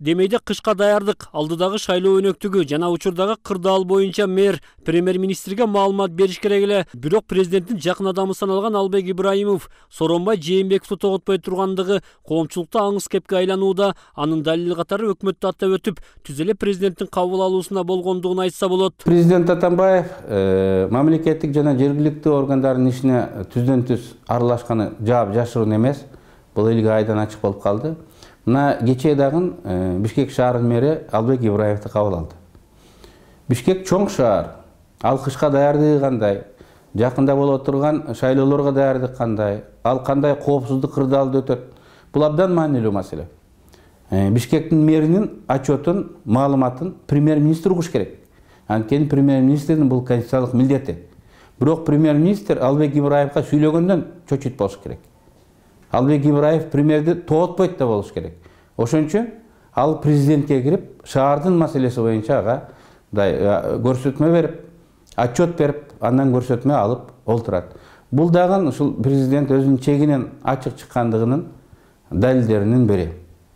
демейде кышка даярдык алдыдагы шайлоо өнөктүгү жана учурдагы кырдаал боюнча мэр премьер министрге маалымат бериш керек эле бирок президенттин жакын адамы саналган албек ибраимов сооронбай жээнбековду тоготпой тургандыгы коомчулукта аңыз кепке айланууда анын далили катары өкмөттү атап өтүп түз эле президенттин кабыл алуусуна болгондугун айтса болот президент атамбаев э, мамлекеттик жана жергиликтүү органдардын ишине түздөн түз аралашканы жаап жашыруун эмес бул элге айдан ачык болуп калды мына кечээ дагы э, бишкек шаарынын мэри албек ибраевди кабыл алды бишкек чоң шаар ал кышка даярдыгы кандай жакында боло турган шайлоолорго даярдык кандай ал кандай коопсуздук кырдаалды өтөт бул абдан маанилүү маселе э, бишкектин мэринин отчетун маалыматын премьер министр угуш керек анткени премьер министрдин бул конституциялык милдети бирок премьер министр албек ибраевга сүйлөгөндөн чөчүт болуш керек албек ибраев премьерди тоотпойт да болуш керек ошон үчүн ал президентке кирип шаардын маселеси боюнча ага мындай көрсөтмө берип отчет берип андан көрсөтмө алып олтурат бул дагы ушул президент өзүнүн чегинен ачык чыккандыгынын далилдеринин бири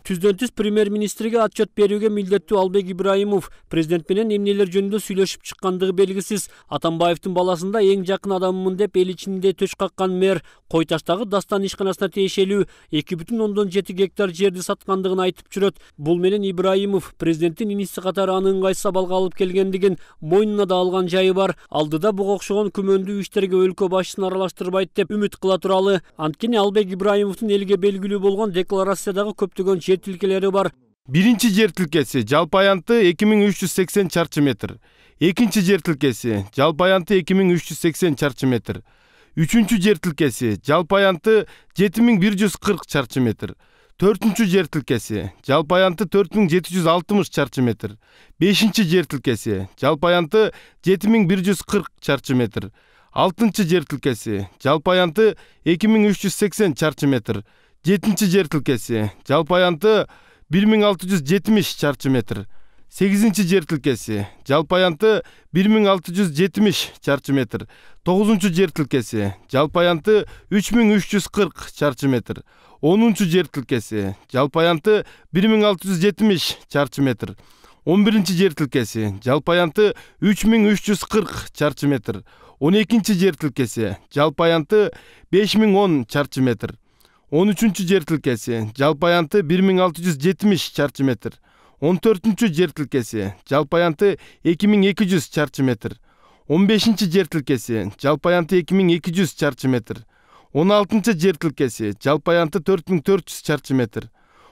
түздөн түз премьер министрге отчет берүүгө милдеттүү албек ибраимов президент менен эмнелер жөнүндө сүйлөшүп чыккандыгы белгисиз атамбаевдин баласында эң жакын адамымын деп эл ичинде төч каккан мэр кой таштагы дастан ишканасына тиешелүү эки бүтүн ондон жети гектар жерди саткандыгын айтып жүрөт бул менен ибраимов президенттин иниси катары аны ыңгайсыз абалга алып келгендигин мойнуна да алган жайы бар алдыда буга окшогон күмөндүү иштерге өлкө башчысын аралаштырбайт деп үмүт кыла туралы анткени албек ибраимовдун элге белгилүү болгон декларациядагы көптөгөн жер тилкелери бар биринчи жер тилкеси жалпы аянты эки миң үч жүз сексен чарчы метр экинчи жер тилкеси жалпы аянты эки миң үч жүз сексен чарчы метр үчүнчү жер тилкеси жалпы аянты жети миң бир жүз кырк чарчы метр төртүнчү жер тилкеси жалпы аянты төрт миң жети жүз алтымыш чарчы метр бешинчи жер тилкеси жалпы аянты жети миң бир жүз кырк чарчы метр алтынчы жер тилкеси жалпы аянты эки миң үч жүз сексен чарчы метр жетінші жер тилкеси жалпы аянты бир миң алты жүз жетимиш чарчы метр сегизинчи жер тилкеси жалпы аянты бир миң алты жүз жетимиш чарчы метр тогузунчу жер тилкеси жалпы аянты үч миң үч жүз кырк чарчы метр онунчу жер тилкеси жалпы аянты бир миң алты жүз жетимиш чарчы метр он биринчи жер тилкеси жалпы аянты үч миң үч жүз кырк чарчы метр он экинчи жер тилкеси жалпы аянты беш миң он чарчы метр он үчүнчү жер тилкеси жалпаянты бир миң алты жүз жетимиш чарчы метр он төртүнчү жер тилкеси жалпаянты эки миң эки жүз чарчы метр он бешинчи жер тилкеси жалпаянты эки миң эки жүз чарчы метр он алтынчы жер тилкеси жалпаянты төрт миң төрт жүз чарчы метр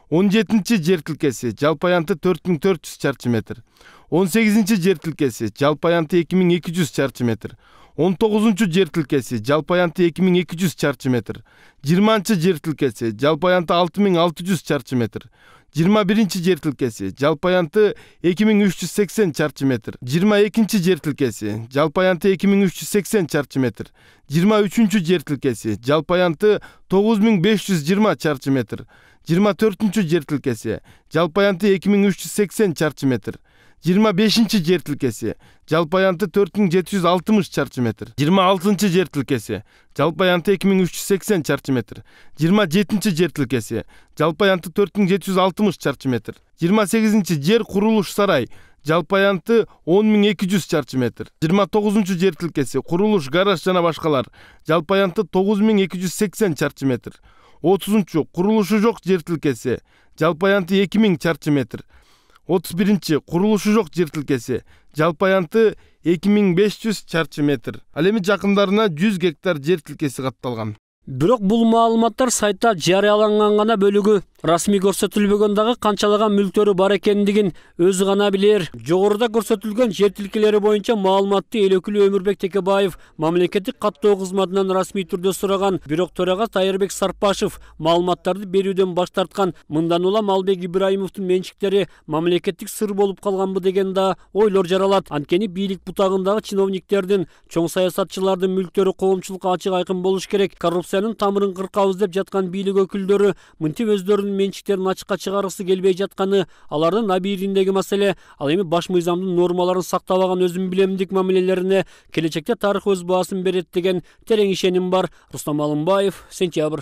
он жетинчи жер тилкеси жалпаянты төрт миң төрт жүз чарчы метр он сегизинчи жер тилкеси жалпаянты эки миң эки жүз чарчы метр он тогузунчу жер тилкеси жалпы аянты эки миң эки жүз чарчы метр жыйырманчы жер тилкеси жалпы аянты алты миң алты жүз чарчы метр жыйырма биринчи жер тилкеси жалпы аянты эки миң үч жүз сексен чарчы метр жыйырма экинчи жер тилкеси жалпы аянты эки миң үч жүз сексен чарчы метр жыйырма үчүнчү жер тилкеси жалпы аянты тогуз миң беш жүз жыйырма чарчы метр жыйырма төртүнчү жер тилкеси жалпы аянты эки миң үч жүз сексен чарчы метр жыйырма бешинчи жер тилкеси жалпы аянты төрт миң жети жүз алтымыш чарчы метр жыйырма алтынчы жер тилкеси жалпы аянты эки миң үч жүз сексен чарчы метр жыйырма жетинчи жер тилкеси жалпы аянты төрт миң жети жүз алтымыш чарчы метр жыйырма сегизинчи жер курулуш сарай жалпы аянты он миң эки жүз чарчы метр жыйырма тогузунчу жер тилкеси курулуш гараж жана башкалар жалпы аянты тогуз миң эки жүз сексен чарчы метр отузунчу курулушу жок жер тилкеси жалпы аянты эки миң чарчы метр отуз биринчи курулушу жок жер тилкеси жалпы аянты эки миң беш жүз чарчы метр ал эми жакындарына жүз гектар жер тилкеси катталган бирок бул маалыматтар сайтта жарыяланган гана бөлүгү расмий көрсөтүлбөгөн дагы канчалаган мүлктөрү бар экендигин өзү гана билер жогоруда көрсөтүлгөн жер тилкелери боюнча маалыматты өкүлү өмүрбек текебаев мамлекеттик каттоо кызматынан расмий түрдө сураган бирок төрага тайырбек сарпашев маалыматтарды берүүдөн баш тарткан мындан улам албек ибраимовдун менчиктери мамлекеттик сыр болуп калганбы деген да ойлор жаралат анткени бийлик бутагындагы чиновниктердин чоң саясатчылардын мүлктөрү коомчулукка ачык айкын болуш керек коррупция тамырын кыркабыз деп жаткан бийлик өкүлдөрү мынтип өздөрүнүн менчиктерин ачыкка чыгаргысы келбей жатканы алардын абийириндеги маселе ал эми баш мыйзамдын нормаларын сактабаган өзүн билемдик мамилелерине келечекте тарых өз баасын берет деген терең ишеним бар рустам алымбаев сентябрь